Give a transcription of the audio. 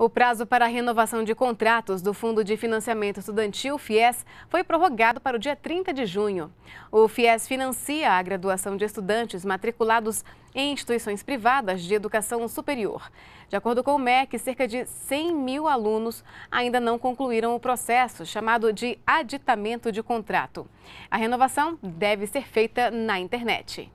O prazo para a renovação de contratos do Fundo de Financiamento Estudantil, FIES, foi prorrogado para o dia 30 de junho. O FIES financia a graduação de estudantes matriculados em instituições privadas de educação superior. De acordo com o MEC, cerca de 100 mil alunos ainda não concluíram o processo, chamado de aditamento de contrato. A renovação deve ser feita na internet.